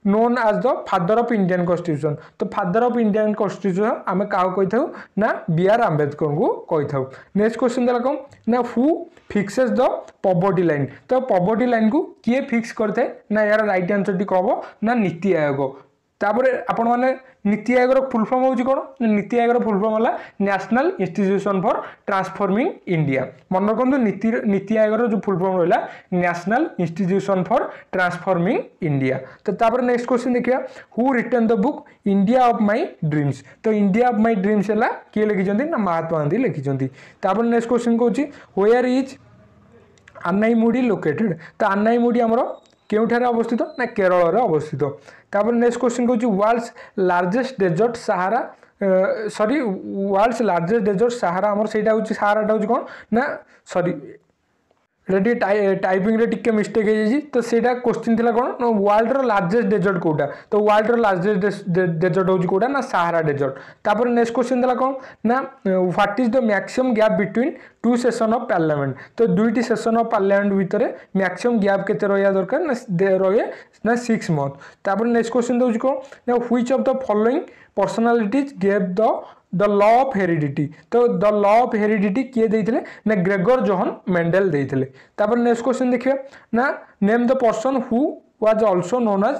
known as the father of Indian constitution ତ ଫାଦର ଅଫ୍ ଇଣ୍ଡିଆନ୍ କନଷ୍ଟିଚ୍ୟୁସନ୍ ଆମେ କାହାକୁ କହିଥାଉ ନା ବି ଆର୍ ଆମ୍ବେଦକରଙ୍କୁ କହିଥାଉ ନେକ୍ସଟ କ୍ୱେଶ୍ଚିନ୍ ଦେଲା କ'ଣ ନା who fixes the poverty line ତ ପଭର୍ଟି ଲାଇନ୍କୁ କିଏ ଫିକ୍ସ କରିଥାଏ ନା ଏହାର ରାଇଟ୍ ଆନ୍ସର୍ଟି କ'ଣ ହେବ ନା ନୀତି ଆୟୋଗ ତାପରେ ଆପଣମାନେ ନୀତି ଆୟୋଗର ଫୁଲ୍ ଫର୍ମ ହେଉଛି କ'ଣ ନୀତି ଆୟୋଗର ଫୁଲ୍ ଫର୍ମ ହେଲା national institution for transforming India ମନେ ରଖନ୍ତୁ ନୀତି ନୀତି ଆୟୋଗର ଯେଉଁ ଫୁଲ୍ ଫର୍ମ ରହିଲା national institution for transforming India ତ ତାପରେ ନେକ୍ସଟ କ୍ୱେଶ୍ଚିନ୍ ଦେଖିବା who written the book India of my dreams ତ ଇଣ୍ଡିଆ ଅଫ୍ ମାଇ ଡ୍ରିମ୍ସ ହେଲା କିଏ ଲେଖିଛନ୍ତି ନା ମହାତ୍ମା ଗାନ୍ଧୀ ଲେଖିଛନ୍ତି ତାପରେ ନେକ୍ସଟ କ୍ୱେଶ୍ଚିନ୍ କହୁଛି ୱେୟାର ଇଜ୍ ଆନାଇମୁଡ଼ି ଲୋକେଟେଡ୍ ତ ଆନାଇମୁଡ଼ି ଆମର କେଉଁଠାରେ ଅବସ୍ଥିତ ନା କେରଳରେ ଅବସ୍ଥିତ ତାପରେ ନେକ୍ସଟ କ୍ୱେଶ୍ଚିନ୍ ହେଉଛି world's largest desert Sahara sorry world's largest desert Sahara ଆମର ସେଇଟା ହେଉଛି ସାହାରାଟା ହେଉଛି କ'ଣ ନା ସରି ଯଦି ଟାଇପିଂ ରେ ଟିକେ ମିଷ୍ଟେକ୍ ହେଇଯାଇଛି ତ ସେଇଟା क्वेश्चन ଥିଲା କ'ଣ ନା ୱାର୍ଲଡର ଲାର୍ଜେଷ୍ଟ ଡେଜର୍ଟ କୋଉଟା ତ ୱାର୍ଲଡର ଲାର୍ଜେଷ୍ଟ ଡେଜର୍ଟ ହେଉଛି କୋଉଟା ନା ସାହାରା ଡେଜର୍ଟ ତାପରେ ନେକ୍ସଟ क्वेश्चन ଥିଲା କ'ଣ ନା what is the maximum gap between two session of parliament ତ ଦୁଇଟି ସେସନ୍ ଅଫ୍ ପାର୍ଲାମେଣ୍ଟ ଭିତରେ ମ୍ୟାକ୍ସିମମ୍ ଗ୍ୟାପ୍ କେତେ ରହିବା ଦରକାର ନା ରହେ ନା ସିକ୍ସ ମନ୍ଥ ତାପରେ ନେକ୍ସଟ क्वेश्चन ଦେଉଛି କ'ଣ ନା which of the following personalities gave the the law of heredity तो द लॉ ऑफ हेरिडिटी किए देते ना ग्रेगर जोहन मेंडेल देते नेक्स्ट क्वेश्चन देखिए ना name the person who was also known as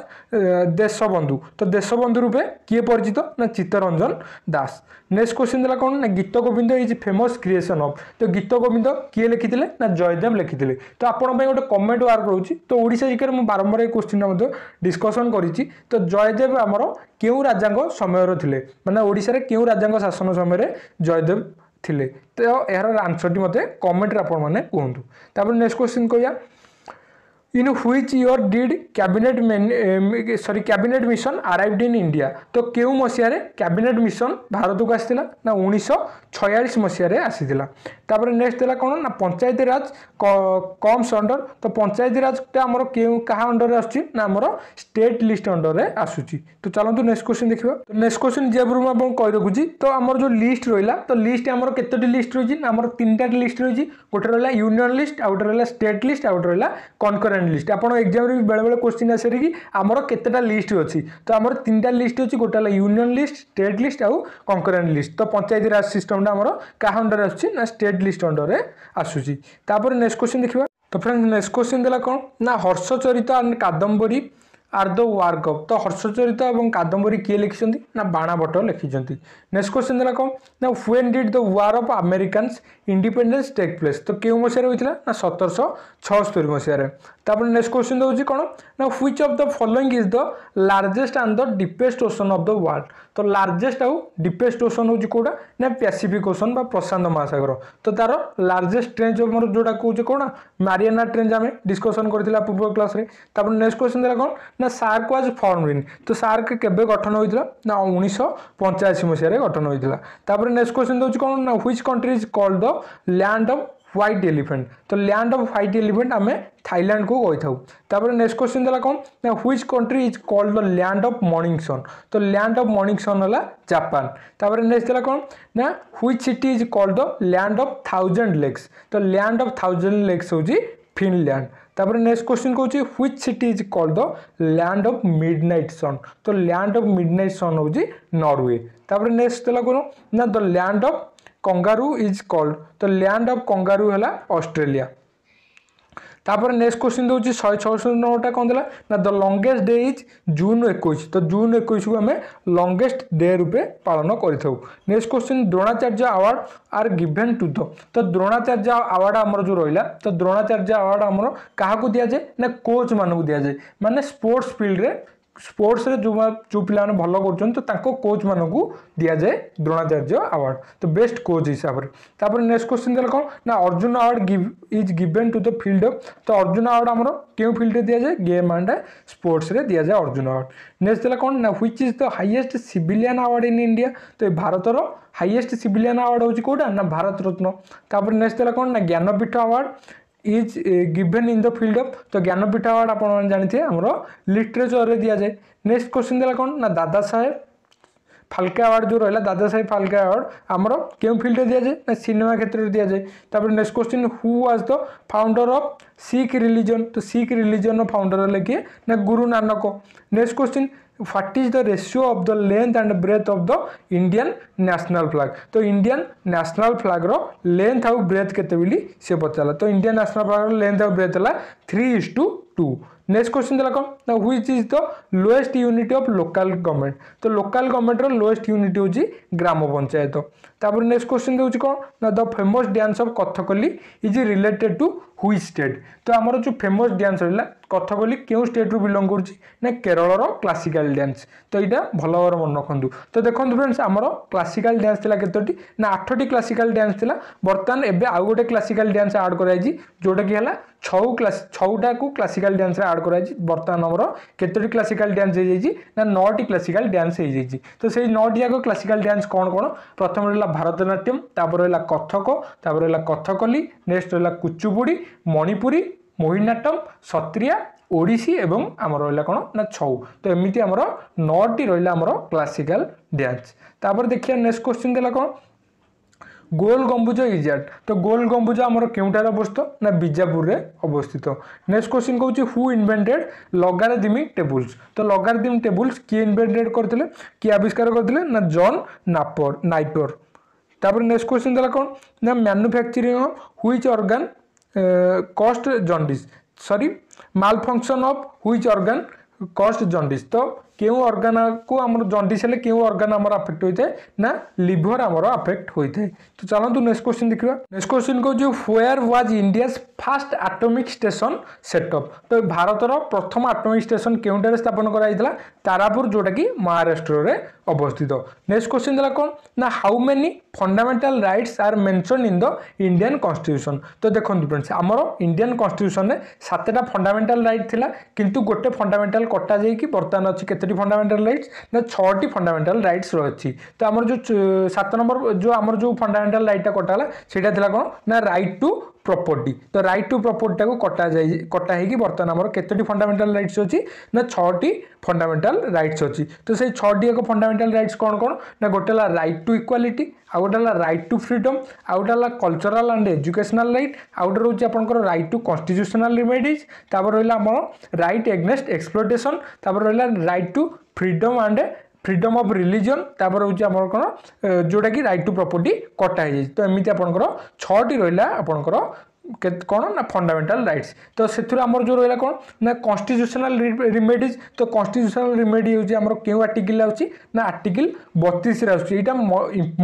Deshbandhu তো দেশবন্ধু রূপে কিয়ে পরিচিত না চিত্তরঞ্জন দাস নেক্সট কোশ্চিন দেলা কোণ না Gita Govinda is famous creation of তো গীত গোবিন্দ কিয়ে লিখিলে না জয়দেব লিখিলে তো আপনার গোটে কমেন্ট ওয়ার্ক রয়েছে তো ওড়শা জিকে মু বারম্বার এই কোশ্চিনটা মধ্যে ডিসকসন করেছি তো জয়দেব আমার কেউ রাজাঙ্ক সময়র লে মানে ওড়শার কেউ রাজাঙ্ক শাসন সময়ের জয়দেব লে তো এর আনসরটি মতো কমেন্টরে আপনার কুহতু তারপরে নেক্সট কোশ্চিন কয়া in which your did cabinet uh, sorry cabinet mission arrived in india তো কেউ মশিয়ারে ক্যাবিনেট মিশন ভারতকু আসিলা না উনিশশো ছয়াশ মশিয়ারে আসিলা তারপরে নেক্সট হল কোণ না পঞ্চায়েতি রাজ কমস অন্ডর তো পঞ্চায়েতি রাজটা আমার কেউ কাহা অন্ডরে আসছে না আমার স্টেট লিস্ট অন্ডরে আসুচি তো চলতু নেক্সট কোশ্চিন দেখিবা তো নেক্সট কোশ্চিন যে পূর্ব আপনার কই রাখুছি তো আমার যে লিস্ট রহিলা তো লিস্ট আমার কতটি লিস্ট রয়েছে না আমার তিনটাটি লিস্ট রয়েছে গোটে রহিলা ইউনিয়ন লিস্ট আউটে রহিলা স্টেট লিস্ট আউটে রহিলা কনকরেন্ট ইম্পর্টাট লিষ্ট আপনার এক্সামে বেড়ে কোশ্চিন আসে কি আমার কতটা লিষ্ট অছি তো আমার তিনটা লিষ্ট অছি গোটা হল ইউনিয়ন লিষ্ট স্টেট লিষ্ট আউ কনকরেন্ট লিষ্ট তো পঞ্চায়েত রাজ সিষ্টমটা আমার কাহা অন্ডারে আসছে না স্টেট লিষ্ট অন্ডারে আসুচি তাপরে নেক্সট কোশ্চিন দেখবা তো ফ্রেন্ড নেক্সট কোশ্চিন দেলা কোণ না Harshacharita and Kadambari are the work of ତ ହର୍ଷଚରିତ ଏବଂ କାଦମ୍ବରୀ କିଏ ଲେଖିଛନ୍ତି ନା ବାଣା ଭଟ୍ଟ ଲେଖିଛନ୍ତି ନେକ୍ସଟ କ୍ୱେଶ୍ଚନ୍ ହେଲା କ'ଣ ନା when did the war of Americans independence take place ତ କେଉଁ ମସିହାରେ ହୋଇଥିଲା ନା ସତରଶହ ଛଅସ୍ତରୀ ମସିହାରେ ତାପରେ ନେକ୍ସଟ କ୍ୱେଶ୍ଚନ୍ ହେଉଛି କ'ଣ ନା which of the following is the largest and the deepest ocean of the world ତ ଲାର୍ଜେଷ୍ଟ ଆଉ ଡିପେଷ୍ଟ ଓସନ୍ ହେଉଛି କେଉଁଟା ନା ପ୍ୟାସିଫିକ୍ ଓସନ୍ ବା ପ୍ରଶାନ୍ତ ମହାସାଗର ତ ତାର ଲାର୍ଜେଷ୍ଟ ଟ୍ରେଞ୍ଚ ଆମର ଯେଉଁଟା କହୁଛେ କ'ଣ ମାରିଆନା ଟ୍ରେଞ୍ଚ ଆମେ ଡିସ୍କସନ୍ କରିଥିଲା ପୂର୍ବ କ୍ଲାସ୍ରେ ତାପରେ ନେକ୍ସଟ କ୍ୱେଶ୍ଚନ୍ ହେଲା କ'ଣ না সার্ক ওয়াজ ফর্মড ইন তো সার্ক কেবে গঠন হয়েছিল না উনিশশো পঞ্চাশি মশায় গঠন হয়েছিল তারপরে নেক্সট কোশ্চেন দেଉଛି কোন না which country is called the land of white elephant তো ল্যান্ড অফ হোয়াইট এলিফেন্ট আমি থাইল্যান্ডକୁ କହିଥାଉ ତାପରେ ନେକ୍ସଟ କ୍ୱେଶ୍ଚିନ୍ ଦେଲା କ'ଣ ନା which country is called the land of morning sun ତ ଲ୍ୟାଣ୍ଡ ଅଫ୍ ମର୍ଣ୍ଣିଂ ସନ୍ ହେଲା ଜାପାନ ତାପରେ ନେକ୍ସଟ ଦେଲା କ'ଣ ନା which city is called the land of thousand lakes ତ ଲ୍ୟାଣ୍ଡ ଅଫ୍ ଥାଉଜେଣ୍ଡ ଲେକ୍ସ ହେଉଛି ଫିନଲ୍ୟାଣ୍ଡ तापर नेक्स्ट क्वेश्चन कौन which city is called the land of midnight sun तो लैंड अफ मिड नाइट सन् हूँ नरवे नेक्स्ट देखा कौन ना the land of kangaroo is called तो लैंड अफ कंगारू है अस्ट्रेलिया ତାପରେ ନେକ୍ସଟ କ୍ୱେଶ୍ଚିନ୍ ଦେଉଛି ଶହେ ଛଅଶହ ନଅଟା କ'ଣ ଦେଲା ନା the longest day is June ଏକୋଇଶ ତ ଜୁନ୍ ଏକୋଇଶକୁ ଆମେ ଲଙ୍ଗେଷ୍ଟ ଡେ ରୂପେ ପାଳନ କରିଥାଉ next question Dronacharya award are given to the ତ ଦ୍ରୋଣାଚାର୍ଯ୍ୟ ଆୱାର୍ଡ଼ ଆମର ଯେଉଁ ରହିଲା ତ ଦ୍ରୋଣାଚାର୍ଯ୍ୟ ଆୱାର୍ଡ଼ ଆମର କାହାକୁ ଦିଆଯାଏ ନା କୋଚ୍ ମାନଙ୍କୁ ଦିଆଯାଏ ମାନେ ସ୍ପୋର୍ଟସ୍ ଫିଲ୍ଡରେ ସ୍ପୋର୍ଟସରେ ଯେଉଁମାନେ ଯେଉଁ ପିଲାମାନେ ଭଲ କରୁଛନ୍ତି ତ ତାଙ୍କ କୋଚ୍ମାନଙ୍କୁ ଦିଆଯାଏ ଦ୍ରୋଣାଚାର୍ଯ୍ୟ ଆୱାର୍ଡ଼ ତ ବେଷ୍ଟ କୋଚ୍ ହିସାବରେ ତାପରେ ନେକ୍ସଟ କ୍ୱେଶ୍ଚିନ୍ ଦେଲେ କ'ଣ ନା Arjuna award give is given to the field ତ ଅର୍ଜୁନ ଆୱାର୍ଡ଼ ଆମର କେଉଁ ଫିଲ୍ଡରେ ଦିଆଯାଏ ଗେମ୍ ଆଣ୍ଡ ସ୍ପୋର୍ଟସରେ ଦିଆଯାଏ ଅର୍ଜୁନ ଆୱାର୍ଡ଼ ନେକ୍ସଟ ଦେଲା କ'ଣ ନା which is the highest civilian award in India ତ ଏ ଭାରତର ହାଇଏଷ୍ଟ ସିଭିଲିଆନ୍ ଆୱାର୍ଡ଼ ହେଉଛି କେଉଁଟା ନା ଭାରତ ରତ୍ନ ତାପରେ ନେକ୍ସଟ ଦେଲା କ'ଣ ନା Jnanpith award is given in the field of ତ ଜ୍ଞାନପୀଠ ଆୱାର୍ଡ଼ ଆପଣମାନେ ଜାଣିଥିବେ ଆମର ଲିଟରେଚର୍ରେ ଦିଆଯାଏ ନେକ୍ସଟ କ୍ୱେଶ୍ଚିନ୍ ଦେଲା କ'ଣ ନା ଦାଦା ସାହେବ ফালকে আওয়ার্ড যে রহলা দাদা সাহেব ফালকে আওয়ার্ড আমার কেউ ফিল্ডে দিয়া যায় না সিনেমা ক্ষেত্রে দিয়া যায় তারপরে next question who was the founder of Sikh religion তো শিখ রিলিজনর ফাউন্ডর হলে কি না Guru Nanak next question what is the ratio of the length and breadth of the Indian national flag तो Indian national flag रो length आउ breadth केते बिली से पचाला तो Indian national flag रो length आउ breadth हला 3 is to 2 नेक्स्ट क्वेश्चन देला कौन ना which is the lowest unit of local government तो लोकल गवर्नमेंट रो लोएस्ट यूनिट होची ग्राम पंचायत ତାପରେ ନେକ୍ସଟ କ୍ୱେଶ୍ଚିନ୍ ଦେଉଛି କ'ଣ ନା the famous dance of Kathakali is related to which state ତ ଆମର ଯେଉଁ ଫେମସ୍ ଡ୍ୟାନ୍ସ ରହିଲା କଥକଲି କେଉଁ ଷ୍ଟେଟ୍ରୁ ବିଲଙ୍ଗ କରୁଛି ନା କେରଳର କ୍ଲାସିକାଲ ଡ୍ୟାନ୍ସ ତ ଏଇଟା ଭଲ ଭାବରେ ମନେ ରଖନ୍ତୁ ତ ଦେଖନ୍ତୁ ଫ୍ରେଣ୍ଡସ୍ ଆମର କ୍ଲାସିକାଲ ଡ୍ୟାନ୍ସ ଥିଲା କେତୋଟି ନା ଆଠଟି କ୍ଲାସିକାଲ ଡ୍ୟାନ୍ସ ଥିଲା ବର୍ତ୍ତମାନ ଏବେ ଆଉ ଗୋଟେ କ୍ଲାସିକାଲ ଡ୍ୟାନ୍ସ ଆଡ଼୍ କରାଯାଇଛି ଯେଉଁଟାକି ହେଲା ଛଉ କ୍ଲାସ୍ ଛଉଟାକୁ କ୍ଲାସିକାଲ ଡ୍ୟାନ୍ସରେ ଆଡ଼୍ କରାଯାଇଛି ବର୍ତ୍ତମାନ ଆମର କେତୋଟି କ୍ଲାସିକାଲ ଡ୍ୟାନ୍ସ ହେଇଯାଇଛି ନା ନଅଟି କ୍ଲାସିକାଲ ଡ୍ୟାନ୍ସ ହେଇଯାଇଛି ତ ସେଇ ନଅଟି ଯାକ କ୍ଲାସିକାଲ ଡ୍ୟାନ୍ସ କ'ଣ କ'ଣ ପ୍ରଥମରେ ହେଲା ভারতনাট্যম তারপরে রহিলা কথক তারপরে রহিলা কথকলি নেক্সট রহিলা কুচুপুড়ি মণিপুরী মোহিনীনাট্যম সত্রিয়া ওড়িশি এবং আমার রহিলা কোণ না ছৌ তো এমিটি আমার নটি রহিলা আমার ক্লাসিকাল ড্যান্স তারপরে দেখিয়া নেক্সট কোশ্চিন দেলা কোণ গোল গম্বুজ ইজাট তো গোল গম্বুজ আমার কেউটার অবস্থিত না বিজাপুরে অবস্থিত নেক্সট কোশ্চিন কৌছি হু ইনভেন্টেড লগারিদমিক টেবুলস তো লগারিদমিক টেবুলস কি ইনভেন্টেড করলে কি আবিষ্কার করলে না জন নাপর নাইটর তারপরে নেক্সট কোয়েশ্চেন দেলা কোন না manufacturing of which organ cause jaundice sorry malfunction of which organ cause jaundice তো কেউ অর্গানকু আমার জন্ডিস হলে কেউ অর্গান আমার আফেক্ট হয়ে থাকে না লিভর আমার আফেক্ট হয়ে থাকে তো চলতু নেক্সট কোশ্চিন দেখা নেক্সট কোশ্চিন কৌছি where was India's first atomic station set up তো ভারতর প্রথম আটমিক স্টেসন কেউটার স্থাপন করা হয়েছিল তারাপুর যেটা কি মহারাষ্ট্রের অবস্থিত নেক্সট কোশ্চিন দেলা কোন না how many fundamental rights are mention in the Indian constitution তো দেখুন ফ্রেন্ডস আমার ইন্ডিয়ান কনস্টিটিউশনে সাতটা ফন্ডামেন্টাল রাইট লা কিন্তু গোটে ফন্ডামেন্টাল কটা যাই বর্তমান অনেক কতটি ফন্ডামেন্টাল রাইটস না ছটি ফন্ডামেন্টাল রাইটস রয়েছে তো আমার যে সাত নম্বর যে আমার যে ফন্ডামেন্টাল রাইটটা কটা সেটা লা কোন না রাইট টু প্রপর্টি তো রাইট টু প্রপর্টিটাকে কটা যাই কটা হয়েকি বর্তমান আমার কতটি ফন্ডামেন্টাল রাইটস অছি না ছটি ফন্ডামেন্টাল রাইটস অছি তো সেই ছটি এক ফন্ডামেন্টাল রাইটস কোণ কোণ না গোটে হল রাইট টু ইকুয়ালিটি আউ গোটে হল রাইট টু ফ্রিডম আউ গোটে হল কলচরাল আন্ড এজুকেশনাল রাইট আউ গোটে রয়েছে আপনার রাইট টু কনস্টিট্ୟୁସନାଲ ରିମେଡିଜ୍ ତାପରେ ରହିଲା ଆମର ରାଇଟ୍ ଏଗନେଷ୍ଟ ଏକ୍ସପ୍ଲୋଟେସନ୍ ତାପରେ ରହିଲା right to freedom and freedom of religion তারপরে হচ্ছে আমার কোণ যেটা কি রাইট টু প্রপর্টি কটা হয়ে যাই তো এমনি আপনার ছটি রহলা আপনার କେତେ କ'ଣ ନା ଫଣ୍ଡାମେଣ୍ଟାଲ ରାଇଟ୍ସ ତ ସେଥିରୁ ଆମର ଯେଉଁ ରହିଲା କ'ଣ ନା କନଷ୍ଟିଚ୍ୟୁସନାଲ ରିମେଡ଼ିଜ୍ ତ କନଷ୍ଟିଚ୍ୟୁସନାଲ ରିମେଡ଼ି ହେଉଛି ଆମର କେଉଁ ଆର୍ଟିକିଲ୍ ଆସୁଛି ନା ଆର୍ଟିକିଲ୍ ବତିଶରେ ଆସୁଛି ଏଇଟା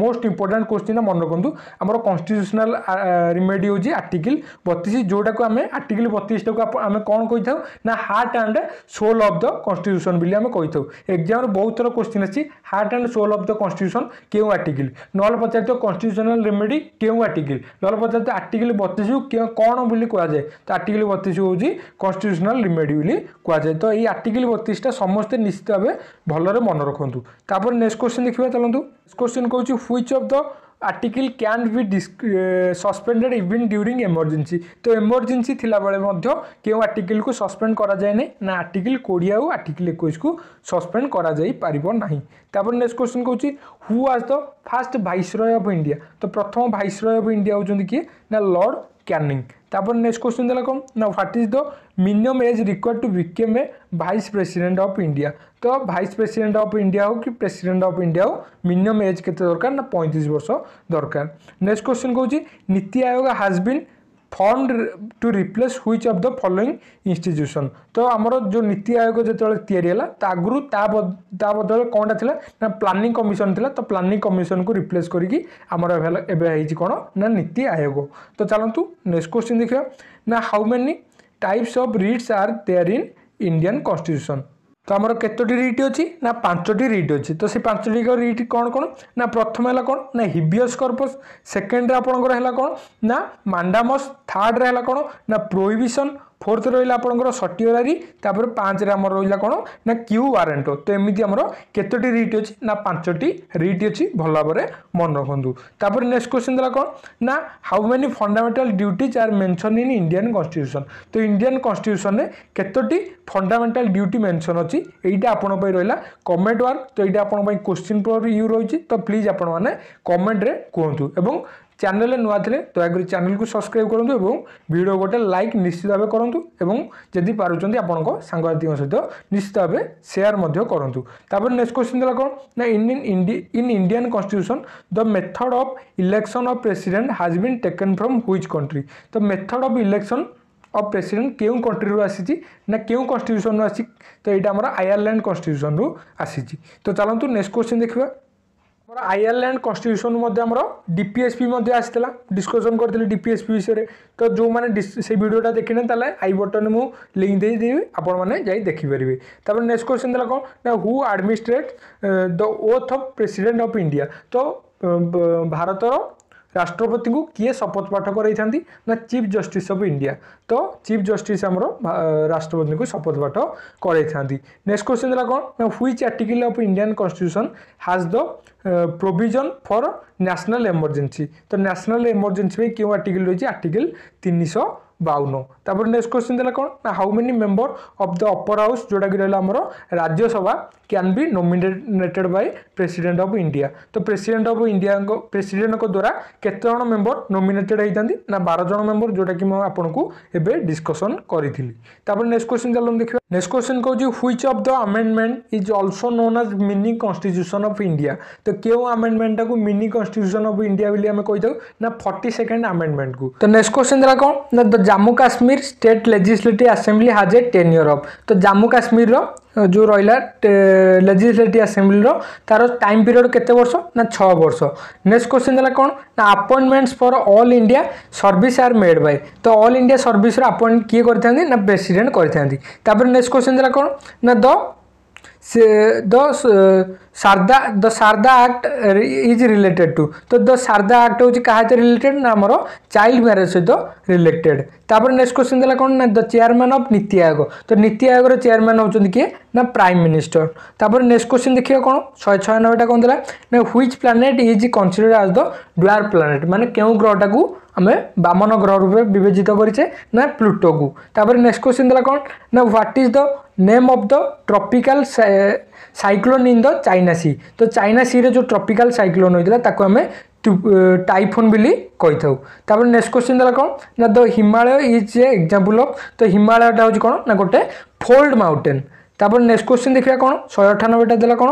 ମୋଷ୍ଟ ଇମ୍ପୋର୍ଟାଣ୍ଟ କୋଶ୍ଚିନ୍ ମନେ ରଖନ୍ତୁ ଆମର କନଷ୍ଟିଚ୍ୟୁସନାଲ ରିମେଡ଼ି ହେଉଛି ଆର୍ଟିକିଲ୍ ବତିଶ ଯେଉଁଟାକୁ ଆମେ ଆର୍ଟିକିଲ ବତିଶଟାକୁ ଆମେ କ'ଣ କହିଥାଉ ନା heart and soul of the constitution ବୋଲି ଆମେ କହିଥାଉ ଏକ୍ଜାମ୍ରେ ବହୁତ ଥର କୋଶ୍ଚିନ୍ ଅଛି heart and soul of the constitution କେଉଁ ଆର୍ଟିକିଲ୍ ନହେଲେ ପଚାରିଥିବ କନଷ୍ଟିଚ୍ୟୁସନାଲ ରିମେଡ଼ି କେଉଁ ଆର୍ଟିକିଲ୍ ନହେଲେ ପଚାରିଥିବ ଆର୍ଟିକିଲ ବତିଶକୁ କେଉଁ କ'ଣ ବୋଲି କୁହାଯାଏ ତ ଆର୍ଟିକଲ ବତିଶ ହେଉଛି କନଷ୍ଟିଟ୍ୟୁସନାଲ ରିମେଡ଼ି ବୋଲି କୁହାଯାଏ ତ ଏଇ ଆର୍ଟିକଲ ବତିଶଟା ସମସ୍ତେ ନିଶ୍ଚିତ ଭାବେ ଭଲରେ ମନେ ରଖନ୍ତୁ ତାପରେ ନେକ୍ସଟ କୋଶ୍ଚିନ୍ ଦେଖିବା ଚାଲନ୍ତୁ କୋଶ୍ଚିନ୍ କହୁଛି which of the article can be suspended even during emergency ତ ଏମର୍ଜେନ୍ସି ଥିଲାବେଳେ ମଧ୍ୟ କେଉଁ ଆର୍ଟିକିଲ୍କୁ ସସ୍ପେଣ୍ଡ କରାଯାଏ ନାହିଁ ନା ଆର୍ଟିକିଲ୍ କୋଡ଼ିଏ ଆଉ ଆର୍ଟିକିଲ୍ ଏକୋଇଶକୁ ସସ୍ପେଣ୍ଡ କରାଯାଇପାରିବ ନାହିଁ ତାପରେ ନେକ୍ସଟ କ୍ୱେଶ୍ଚନ୍ କହୁଛି who was the first viceroy of India ତ ପ୍ରଥମ ଭାଇସରୟ ଅଫ୍ ଇଣ୍ଡିଆ ହେଉଛନ୍ତି କିଏ ନା ଲର୍ଡ଼ कैनिंग नेक्स्ट क्वेश्चन देखा कौन ना what is the minimum age required to become a vice president of India तो भाइस प्रेसिडेंट ऑफ इंडिया हो कि प्रेसिडेंट ऑफ इंडिया हो मिनिमम एज के दरकार ना पैंतीस वर्ष दरकार नेक्स्ट क्वेश्चन कौन NITI Aayog has been found to replace which of the following institution ତ ଆମର ଯେଉଁ ନୀତି ଆୟୋଗ ଯେତେବେଳେ ତିଆରି ହେଲା ତା ଆଗରୁ ତା ତା ବଦଳରେ କ'ଣଟା ଥିଲା ନା ପ୍ଲାନିଂ କମିଶନ୍ ଥିଲା ତ ପ୍ଲାନିଂ କମିଶନ୍କୁ ରିପ୍ଲେସ୍ କରିକି ଆମର ଏବେ ହେଇଛି କ'ଣ ନା ନୀତି ଆୟୋଗ ତ ଚାଲନ୍ତୁ ନେକ୍ସଟ କ୍ୱେଶ୍ଚିନ୍ ଦେଖିବା ନା how many types of writs are there in Indian constitution ତ ଆମର କେତୋଟି ରିଟ୍ ଅଛି ନା ପାଞ୍ଚଟି ରିଟ୍ ଅଛି ତ ସେ ପାଞ୍ଚଟି ରିଟ୍ କ'ଣ କ'ଣ ନା ପ୍ରଥମ ହେଲା କ'ଣ ନା ହିବିୟସ୍ କର୍ପସ୍ ସେକେଣ୍ଡରେ ଆପଣଙ୍କର ହେଲା କ'ଣ ନା ମାଣ୍ଡାମସ୍ ଥାର୍ଡ଼ରେ ହେଲା କ'ଣ ନା ପ୍ରୋହିବିସନ୍ ফোর্থ রহলা আপনার সটিওরারি তাপরে পাঁচরে আমার রহলা কোণ না কিউ ওয়ারেন্ট তো এমনি আমার কতটি রিট অছি না পাঁচটি রিট অছি ভাল ভাবে মনে রাখতু তাপরে নেক্সট কোশ্চিন দেলা কোণ না how many fundamental duties are mention in Indian constitution তো ইন্ডিয়ান কনস্টিট্যুশনে কতটি ফন্ডামেন্টাল ডিউটি মেনশন অছি এইটা আপনার রহলা কমেন্ট ওয়ার্ক তো এইটা আপনার কোশ্চিন পর ইউ রয়েছে তো প্লিজ আপনার কমেন্টরে কুহতু এবং চ্যানেলে নূয়া থিলে দয়াকরি চ্যানেলকে সবসক্রাইব করুন এবং ভিডিও গোটে লাইক নিশ্চিত ভাবে করতু এবং যদি পুঁচ আপনার সাংসাথী সহ নিশ্চিত ভাবে সেয়ার করতু তাপরে নেক্সট কোশ্চিন দেওয়া কম না Indian in Indian constitution the method of election of president has been taken from which country the method of election of president কেউ কন্ট্রিরু আসিছি না কেউ কনস্টিট্যুশনু আসি তো এইটা আমার আয়ারল্যান্ড কনস্টিট্যুশনু আসিছি তো চালু নেক্সট কোশ্চিন দেখা ଆମର ଆୟରଲ୍ୟାଣ୍ଡ କନଷ୍ଟିଟ୍ୟୁସନ୍ ମଧ୍ୟ ଆମର ଡିପିଏସ୍ପି ମଧ୍ୟ ଆସିଥିଲା ଡିସ୍କସନ୍ କରିଥିଲି ଡିପିଏସ୍ପି ବିଷୟରେ ତ ଯେଉଁମାନେ ସେଇ ଭିଡ଼ିଓଟା ଦେଖିନେ ତାହେଲେ ଆଇ ବଟନ୍ ମୁଁ ଲିଙ୍କ୍ ଦେଇଦେବି ଆପଣମାନେ ଯାଇ ଦେଖିପାରିବେ ତାପରେ ନେକ୍ସଟ କ୍ୱେଶ୍ଚନ୍ ଦେଲା କ'ଣ ନା who administrate the oath of president of India ତ ଭାରତର ରାଷ୍ଟ୍ରପତିଙ୍କୁ କିଏ ଶପଥ ପାଠ କରାଇଥାନ୍ତି ନା ଚିଫ୍ ଜଷ୍ଟିସ୍ ଅଫ୍ ଇଣ୍ଡିଆ ତ ଚିଫ୍ ଜଷ୍ଟିସ୍ ଆମର ରାଷ୍ଟ୍ରପତିଙ୍କୁ ଶପଥ ପାଠ କରାଇଥାନ୍ତି ନେକ୍ସଟ କ୍ୱେଶ୍ଚିନ୍ ହେଲା କ'ଣ ନା which article of Indian constitution has the provision for national emergency ତ ନ୍ୟାସନାଲ୍ ଏମର୍ଜେନ୍ସି ପାଇଁ କେଉଁ ଆର୍ଟିକିଲ୍ ରହିଛି ଆର୍ଟିକିଲ୍ ତିନିଶହ ବାଉନ ତାପରେ ନେକ୍ସଟ କ୍ୱେଶ୍ଚିନ୍ ଦେଲା କ'ଣ ନା how many member of the upper house ଯେଉଁଟାକି ରହିଲା ଆମର Rajya Sabha can be nominated by president of India ତ ପ୍ରେସିଡେଣ୍ଟ ଅଫ୍ ଇଣ୍ଡିଆଙ୍କ ପ୍ରେସିଡେଣ୍ଟଙ୍କ ଦ୍ୱାରା କେତେଜଣ ମେମ୍ବର ନୋମିନେଟେଡ଼ ହେଇଥାନ୍ତି ନା ବାର ଜଣ ମେମ୍ବର ଯେଉଁଟାକି ମୁଁ ଆପଣଙ୍କୁ ଏବେ ଡିସ୍କସନ୍ କରିଥିଲି ତାପରେ ନେକ୍ସଟ କ୍ୱେଶ୍ଚିନ୍ ଚାଲନ୍ତୁ ଦେଖିବା ନେକ୍ସଟ କ୍ୱେଶ୍ଚିନ୍ କହୁଛି which of the amendment is also known as mini constitution of India ତ କେଉଁ ଆମେଣ୍ଡମେଣ୍ଟଟାକୁ ମିନି କନଷ୍ଟିଚ୍ୟୁସନ୍ ଅଫ୍ ଇଣ୍ଡିଆ ବୋଲି ଆମେ କହିଥାଉ ନା ଫର୍ଟି ସେକେଣ୍ଡ ଆମେଣ୍ଡମେଣ୍ଟକୁ ତ ନେକ୍ସଟ କ୍ୱେଶ୍ଚିନ୍ ଦେଲା କ'ଣ ନା the Jammu Kashmir state legislative assembly has a tenure of ତ ଜାମ୍ମୁ କାଶ୍ମୀରର ଯେଉଁ ରହିଲା ଲେଜିସ୍ଲେଟିଭ୍ ଆସେମ୍ବଲିର ତା'ର ଟାଇମ୍ ପିରିୟଡ଼ କେତେ ବର୍ଷ ନା ଛଅ ବର୍ଷ ନେକ୍ସଟ କୋଶ୍ଚିନ୍ ହେଲା କ'ଣ ନା appointments for all India service are made by ତ ଅଲ୍ ଇଣ୍ଡିଆ ସର୍ଭିସ୍ର ଆପଏଣ୍ଟ କିଏ କରିଥାନ୍ତି ନା ପ୍ରେସିଡେଣ୍ଟ କରିଥାନ୍ତି ତାପରେ ନେକ୍ସଟ କୋଶ୍ଚିନ୍ ହେଲା କ'ଣ ନା ଦ the Sarda the Sarda Act is related to तो the Sarda Act हूँ क्या रिलेटेड ना आमर चाइल्ड म्यारेज सहित रिलेटेड तापर नेक्स्ट क्वेश्चन देला कौन ना द चेयरमैन अफ नीति आयोग तो नीति आयोग चेयरमैन होती किए ना प्राइम मिनिस्टर तापर नेक्स्ट क्वेश्चन देखिए कौन शहे छयानबेटा कौन देला ना which planet is consider as the dwarf planet मानते क्यों ग्रहटा को ଆମେ ବାମନ ଗ୍ରହ ରୂପେ ବିବେଚିତ କରିଛେ ନା ପ୍ଲୁଟୋକୁ ତାପରେ ନେକ୍ସଟ କ୍ୱେଶ୍ଚିନ୍ ଦେଲା କ'ଣ ନା what is the name of the tropical cyclone in the China sea ତ ଚାଇନା ସିରେ ଯେଉଁ ଟ୍ରପିକାଲ ସାଇକ୍ଲୋନ୍ ହୋଇଥିଲା ତାକୁ ଆମେ টাইফুন বলে কইথাও তারপরে নেক্সট কোশ্চেন দেলা কোণ না the Himalaya is a example of তো হিমালয়টা হচ্ছে কোণ না গোটে ফোল্ড মাউন্টেন তারপরে নেক্সট কোশ্চেন দেখা কোণ শহে অঠানবেটা দেলা কোণ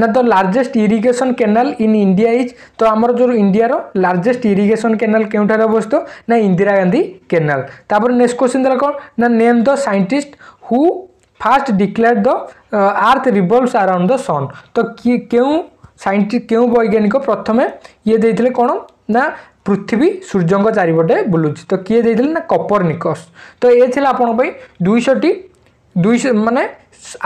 ନା the largest irrigation canal in India is ତ ଆମର ଯେଉଁ ଇଣ୍ଡିଆର ଲାର୍ଜେଷ୍ଟ ଇରିଗେସନ୍ କେନାଲ କେଉଁଠାରେ ଅବସ୍ଥିତ ନା ଇନ୍ଦିରା ଗାନ୍ଧୀ କେନାଲ ତାପରେ ନେକ୍ସଟ କ୍ୱେଶ୍ଚିନ୍ ଦେଲା କ'ଣ ନା name the scientist who first declare the earth revolves around the sun তো কি কেউ সাইন্টিস্ট কেউ বৈজ্ঞানিক প্রথমে ইয়ে দিয়ে কোণ না পৃথিবী সূর্যঙ্ক চারিপটে বুলুছি তো কি দিয়ে না কপরনিকস তো এ লা আপনার দুইশটি দুইশ মানে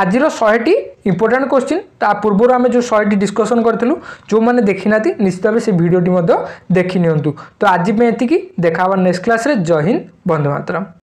ଆଜିର ଶହେଟି ଇମ୍ପୋର୍ଟାଣ୍ଟ କୋଶ୍ଚିନ୍ ତା ପୂର୍ବରୁ ଆମେ ଯେଉଁ ଶହେଟି ଡିସ୍କସନ୍ କରିଥିଲୁ ଯେଉଁମାନେ ଦେଖିନାହାନ୍ତି ନିଶ୍ଚିତ ଭାବେ ସେ ଭିଡ଼ିଓଟି ମଧ୍ୟ ଦେଖିନିଅନ୍ତୁ ତ ଆଜି ପାଇଁ ଏତିକି ଦେଖା ହେବ ନେକ୍ସଟ କ୍ଲାସ୍ରେ ଜୟ ହିନ୍ଦ ବନ୍ଦେ ମାତରମ୍